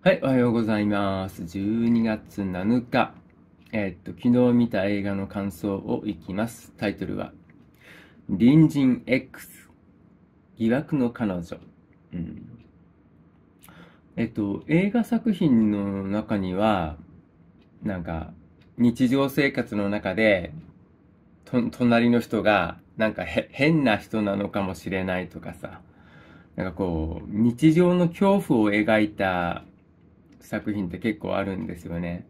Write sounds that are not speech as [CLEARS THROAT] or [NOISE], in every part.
はい、おはようございます。12月7日、えー、っと、昨日見た映画の感想をいきます。タイトルは、隣人 X、疑惑の彼女。うん、えっと、映画作品の中には、なんか、日常生活の中で、と、隣の人が、なんか変な人なのかもしれないとかさ、なんかこう、日常の恐怖を描いた作品って結構あるんですよね。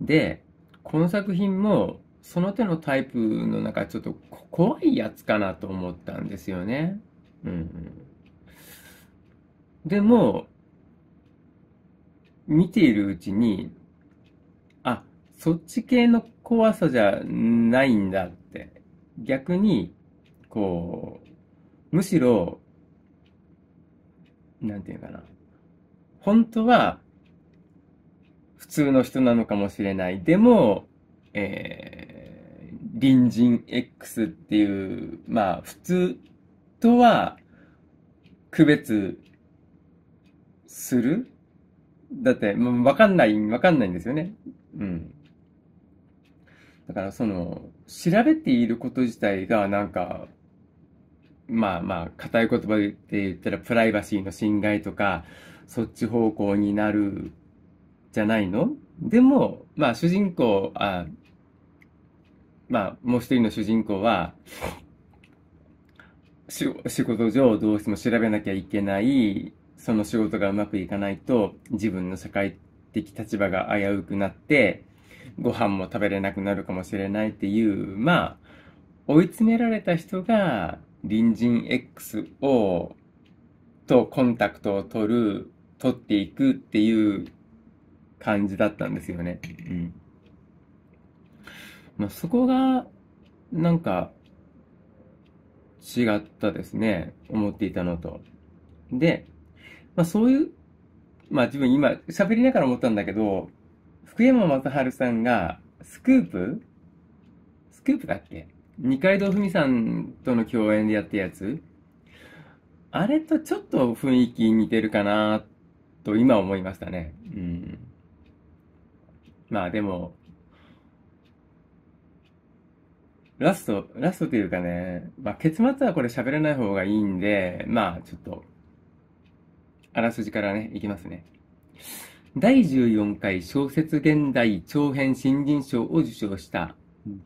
で、この作品もその手のタイプの中ちょっと怖いやつかなと思ったんですよね。うん、でも、見ているうちに、あ、そっち系の怖さじゃないんだって。逆に、こう、むしろ、なんていうかな。本当は普通の人なのかもしれない。でも、えー、隣人 X っていう、まあ普通とは区別するだって、もうわかんない、わかんないんですよね。うん。だからその、調べていること自体がなんか、まあまあ、固い言葉で言ったらプライバシーの侵害とか、そっち方向になるじゃないのでも、まあ主人公、あまあもう一人の主人公は、仕事上どうしても調べなきゃいけない、その仕事がうまくいかないと自分の社会的立場が危うくなって、ご飯も食べれなくなるかもしれないっていう、まあ、追い詰められた人が隣人 X を、とコンタクトを取る、取っていくっていう感じだったんですよね。うん。まあ、そこが、なんか、違ったですね。思っていたのと。で、まあそういう、まあ自分今喋りながら思ったんだけど、福山雅治さんがスクープスクープだっけ二階堂ふみさんとの共演でやったやつあれとちょっと雰囲気似てるかなと今思いましたね。うん。まあでも、ラスト、ラストというかね、まあ結末はこれ喋らない方がいいんで、まあちょっと、あらすじからね、いきますね。第14回小説現代長編新人賞を受賞した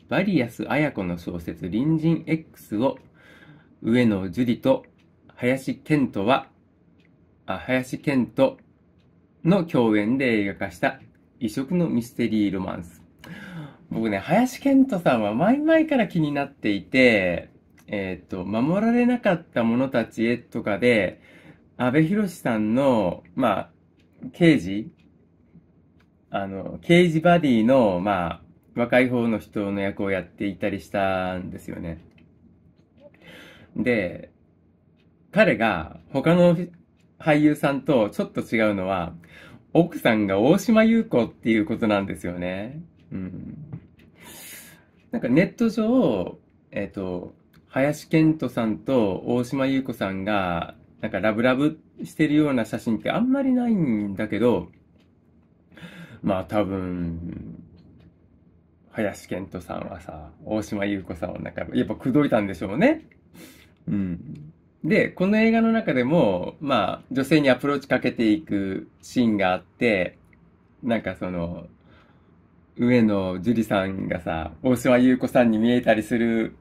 バリアス綾子の小説隣人 X を上野樹里と林健人は、あ、林健人の共演で映画化した異色のミステリーロマンス。僕ね、林健人さんは前々から気になっていて、えっ、ー、と、守られなかった者たちへとかで、安部寛さんの、まあ、刑事あの、刑事バディの、まあ、若い方の人の役をやっていたりしたんですよね。で、彼が他の俳優さんとちょっと違うのは、奥さんが大島優子っていうことなんですよね。うん。なんかネット上、えっ、ー、と、林遣都さんと大島優子さんが、なんかラブラブしてるような写真ってあんまりないんだけど、まあ多分、林遣都さんはさ、大島優子さんをなんか、やっぱ口説いたんでしょうね。うん。で、この映画の中でも、まあ、女性にアプローチかけていくシーンがあって、なんかその、上野樹里さんがさ、大島優子さんに見えたりする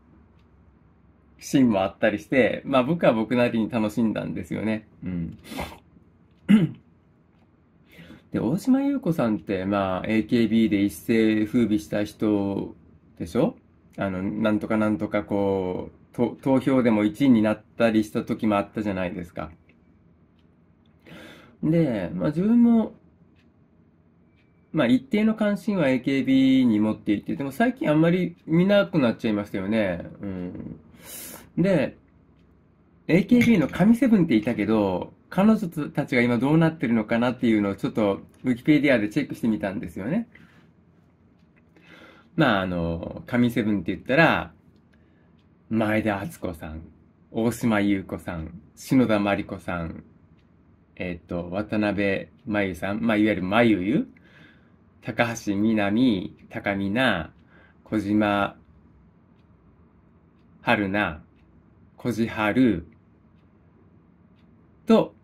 シーンもあったりして、まあ僕は僕なりに楽しんだんですよね。うん。で、大島優子さんって、まあ、AKB で一世風靡した人でしょあの、なんとかなんとかこう、と投票でも1位になったりした時もあったじゃないですか。で、まあ自分も、まあ一定の関心は AKB に持っていて、でも最近あんまり見なくなっちゃいましたよね。うん。で、AKB の神セブンっていたけど、彼女たちが今どうなってるのかなっていうのをちょっとウィキペディアでチェックしてみたんですよね。まああの、神セブンって言ったら、前田敦子さん、大島優子さん、篠田麻里子さん、えっ、と、渡辺真由さん、まあ、いわゆる真由優、高橋みなみ、高みな、小島春菜、小路春、と、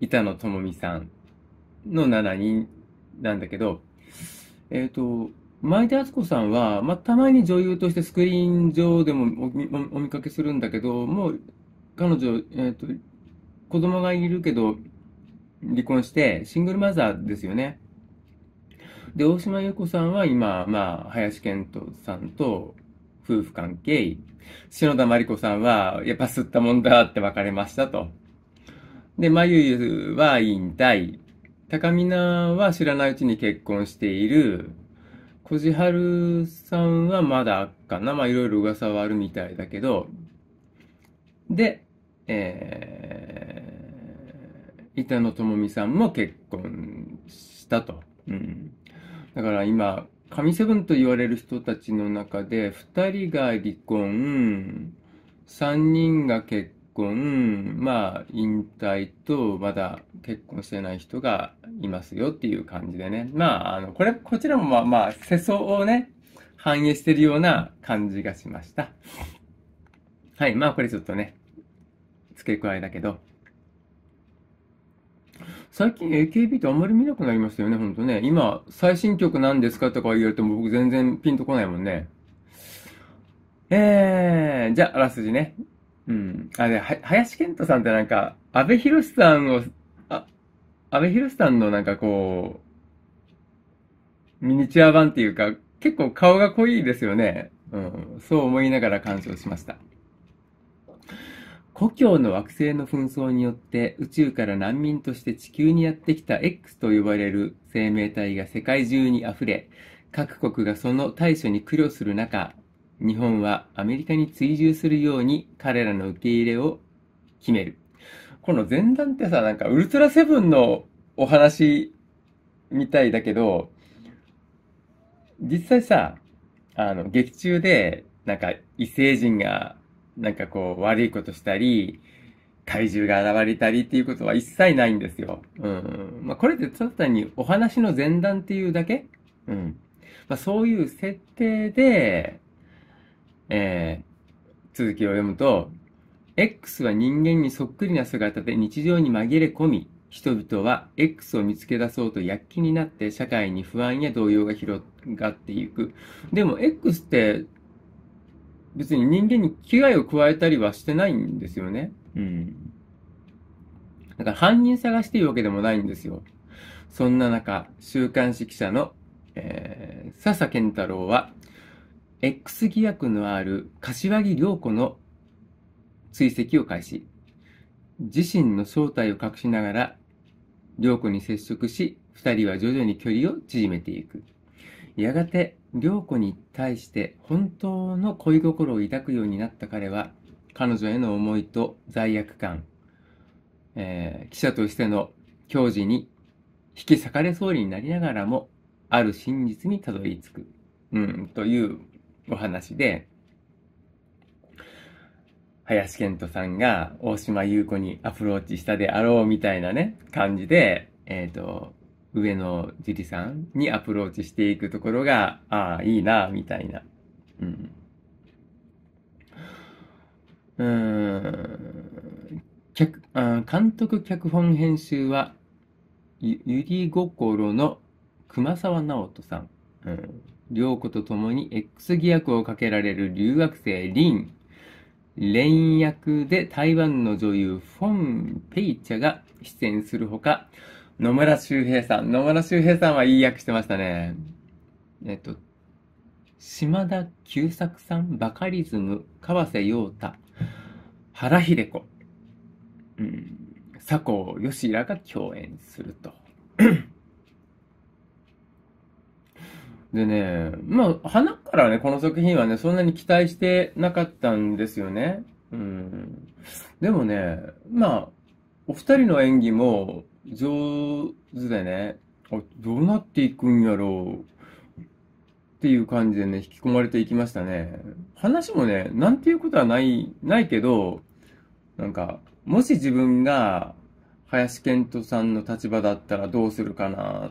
板野友美さんの7人なんだけど、えっ、ー、と、前田敦子さんは、まあ、たまに女優としてスクリーン上でもお見かけするんだけど、もう彼女、えっ、ー、と、子供がいるけど、離婚して、シングルマザーですよね。で、大島優子さんは今、まあ、林遣都さんと夫婦関係。篠田真理子さんは、やっぱ吸ったもんだって別れましたと。で、まゆゆは引退。高みなは知らないうちに結婚している。小じはるさんはまだかな。まあ、いろいろ噂はあるみたいだけど。で、えー、板野友美さんも結婚したと。うん。だから今、神セブンと言われる人たちの中で、二人が離婚、三人が結婚、婚、まあ、引退と、まだ結婚してない人がいますよっていう感じでね。まあ、あの、これ、こちらもまあまあ、世相をね、反映してるような感じがしました。はい、まあこれちょっとね、付け加えだけど。最近 AKB ってあんまり見なくなりましたよね、ほんとね。今、最新曲何ですかとか言われても僕全然ピンとこないもんね。えー、じゃあ、あらすじね。うん。あ、で、は、林遣都さんってなんか、安倍博さんを、あ、安倍博さんのなんかこう、ミニチュア版っていうか、結構顔が濃いですよね。うん。そう思いながら鑑賞しました。故郷の惑星の紛争によって宇宙から難民として地球にやってきた X と呼ばれる生命体が世界中に溢れ、各国がその対処に苦慮する中、日本はアメリカに追従するように彼らの受け入れを決める。この前段ってさ、なんかウルトラセブンのお話みたいだけど、実際さ、あの、劇中で、なんか異星人が、なんかこう悪いことしたり、怪獣が現れたりっていうことは一切ないんですよ。うん。まあ、これってただ単にお話の前段っていうだけうん。まあ、そういう設定で、えー、続きを読むと、X は人間にそっくりな姿で日常に紛れ込み、人々は X を見つけ出そうと躍起になって社会に不安や動揺が広がっていく。でも X って別に人間に危害を加えたりはしてないんですよね。うん。だから犯人探していいわけでもないんですよ。そんな中、週刊誌記者の、えー、笹健太郎は X 疑惑のある柏木涼子の追跡を開始。自身の正体を隠しながら、涼子に接触し、2人は徐々に距離を縮めていく。やがて、涼子に対して本当の恋心を抱くようになった彼は、彼女への思いと罪悪感、えー、記者としての矜持に引き裂かれそうになりながらも、ある真実にたどり着く。うん、というお話で、林健人さんが大島優子にアプローチしたであろうみたいなね、感じで、えっ、ー、と、上野樹里さんにアプローチしていくところが、ああ、いいな、みたいな。うん。うん。脚あ監督、脚本、編集は、ゆり心の熊沢直人さん。うん。両子と共に X 疑惑をかけられる留学生リン。連役で台湾の女優フォン・ペイチャが出演するほか、野村周平さん。野村周平さんはいい役してましたね。えっと、島田久作さん、バカリズム、川瀬陽太、原秀子、うん、佐藤義らが共演すると。でね、まあ、花からね、この作品はね、そんなに期待してなかったんですよね。うん。でもね、まあ、お二人の演技も上手でね、あ、どうなっていくんやろう。っていう感じでね、引き込まれていきましたね。話もね、なんていうことはない、ないけど、なんか、もし自分が林健人さんの立場だったらどうするかなっ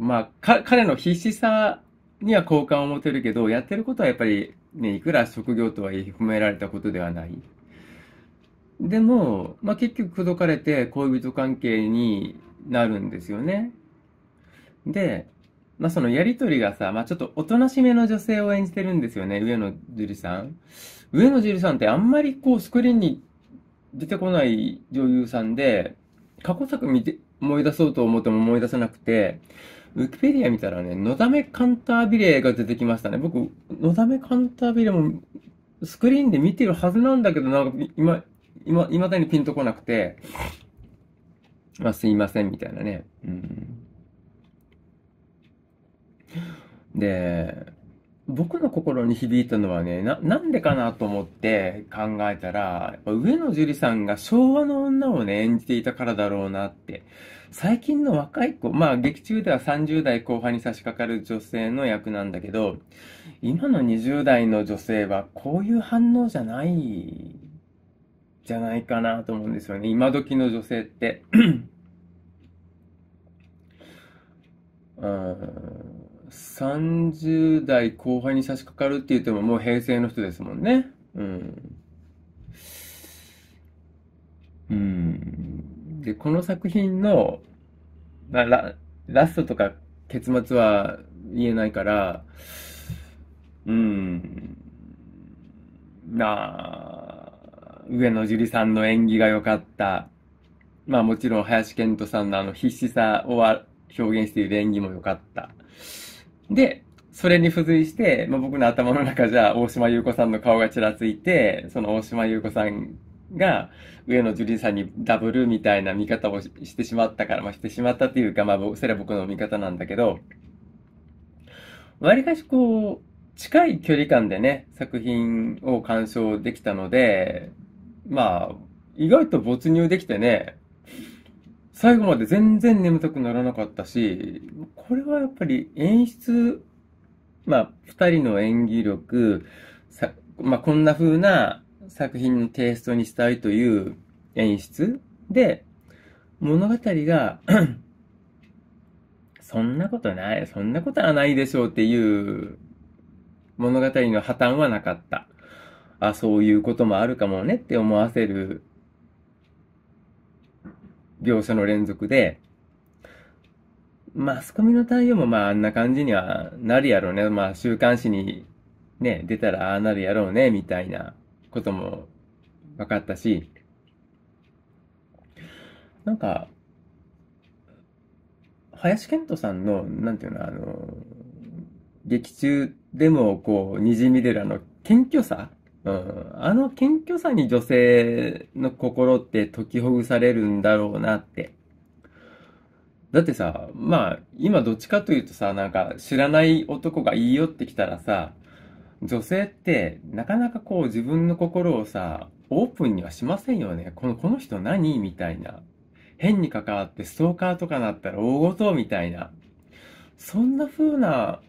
まあ、彼の必死さには好感を持てるけど、やってることはやっぱり、ね、いくら職業とはいえ褒められたことではない。でも、まあ、結局口説かれて恋人関係になるんですよね。で、まあ、そのやりとりがさ、まあ、ちょっとおとなしめの女性を演じてるんですよね、上野樹里さん。上野樹里さんってあんまりこうスクリーンに出てこない女優さんで、過去作見て思い出そうと思っても思い出せなくて、ウィキペディア見たらね、のだめカンタービレが出てきましたね。僕、のだめカンタービレもスクリーンで見てるはずなんだけど、なんか今、今、未だにピンとこなくて、まあすいませんみたいなね。うん、で、僕の心に響いたのはね、な、なんでかなと思って考えたら、上野樹里さんが昭和の女をね、演じていたからだろうなって。最近の若い子、まあ劇中では30代後半に差し掛かる女性の役なんだけど、今の20代の女性はこういう反応じゃない、じゃないかなと思うんですよね。今時の女性って。[CLEARS THROAT] うん30代後半に差し掛かるって言ってももう平成の人ですもんね。うん。うん。で、この作品の、まあ、ララストとか結末は言えないから、うん。なあ、上野樹里さんの演技が良かった。まあもちろん林遣都さんのあの必死さを表現している演技も良かった。で、それに付随して、まあ、僕の頭の中じゃ、大島優子さんの顔がちらついて、その大島優子さんが、上野樹里さんにダブルみたいな見方をしてしまったから、まあ、してしまったというか、まあ、それは僕の見方なんだけど、わりかしこう、近い距離感でね、作品を鑑賞できたので、まあ、意外と没入できてね、最後まで全然眠たくならなかったし、これはやっぱり演出、まあ、二人の演技力、さまあ、こんな風な作品のテイストにしたいという演出で、物語が [CLEARS THROAT] そんなことない、そんなことはないでしょうっていう物語の破綻はなかった。あ、そういうこともあるかもねって思わせる描写の連続で、マスコミの対応もまああんな感じにはなるやろうね。まあ週刊誌にね、出たらああなるやろうね、みたいなことも分かったし、なんか、林健人さんの、なんていうの、あの、劇中でもこう、にじみ出るあの、謙虚さうん、あの謙虚さに女性の心って解きほぐされるんだろうなって。だってさ、まあ、今どっちかというとさ、なんか知らない男が言い寄ってきたらさ、女性ってなかなかこう自分の心をさ、オープンにはしませんよね。この、この人何みたいな。変に関わってストーカーとかなったら大ごとみたいな。そんな風な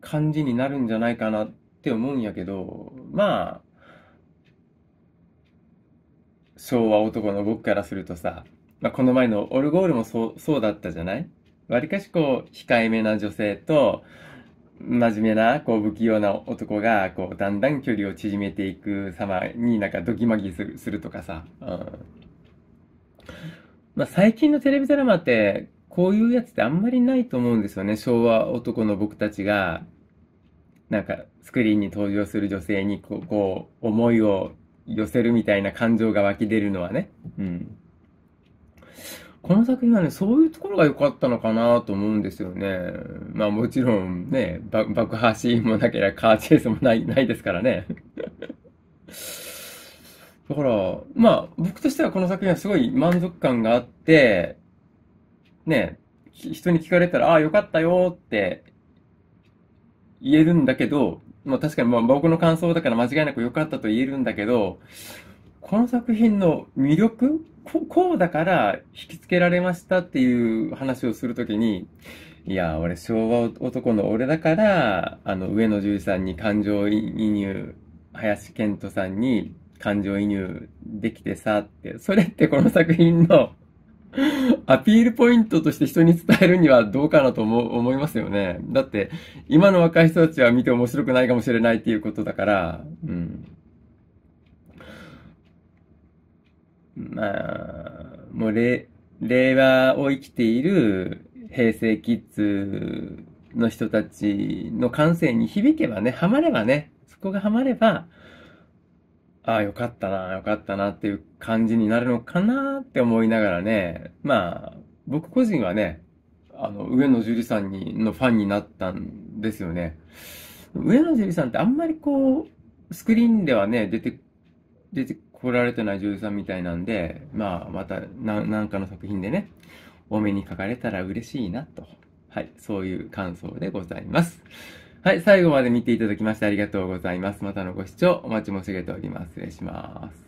感じになるんじゃないかなって。って思うんやけど、まあ、昭和男の僕からするとさ、まあ、この前のオルゴールもそう、そうだったじゃないわりかしこう、控えめな女性と、真面目な、こう、不器用な男が、こう、だんだん距離を縮めていく様になんかドギマギするするとかさ、うん。まあ、最近のテレビドラマって、こういうやつってあんまりないと思うんですよね。昭和男の僕たちが、なんかスクリーンに登場する女性にこうこう思いを寄せるみたいな感情が湧き出るのはね、うん、この作品はねそういうところが良かったのかなと思うんですよねまあもちろんね爆破シーンもなければカーチェイスもないないですからね [LAUGHS] だからまあ僕としてはこの作品はすごい満足感があってね人に聞かれたらああよかったよって言えるんだけど、まあ確かにまあ僕の感想だから間違いなく良かったと言えるんだけど、この作品の魅力ここうだから引きつけられましたっていう話をするときに、いや、俺昭和男の俺だから、あの、上野獣医さんに感情移入、林健人さんに感情移入できてさって、それってこの作品の [LAUGHS] アピールポイントとして人に伝えるにはどうかなと思思いますよね。だって、今の若い人たちは見て面白くないかもしれないっていうことだから、うん。まあ、もうれ、令和を生きている平成キッズの人たちの感性に響けばね、ハマればね、そこがハマれば、ああ、よかったな、よかったなっていう感じになるのかなって思いながらね、まあ、僕個人はね、あの、上野樹里さんに、のファンになったんですよね。上野樹里さんってあんまりこう、スクリーンではね、出て、出てこられてない女優さんみたいなんで、まあ、また、なんかの作品でね、お目にかかれたら嬉しいなと。はい、そういう感想でございます。はい、最後まで見ていただきましてありがとうございます。またのご視聴お待ち申し上げております。失礼します。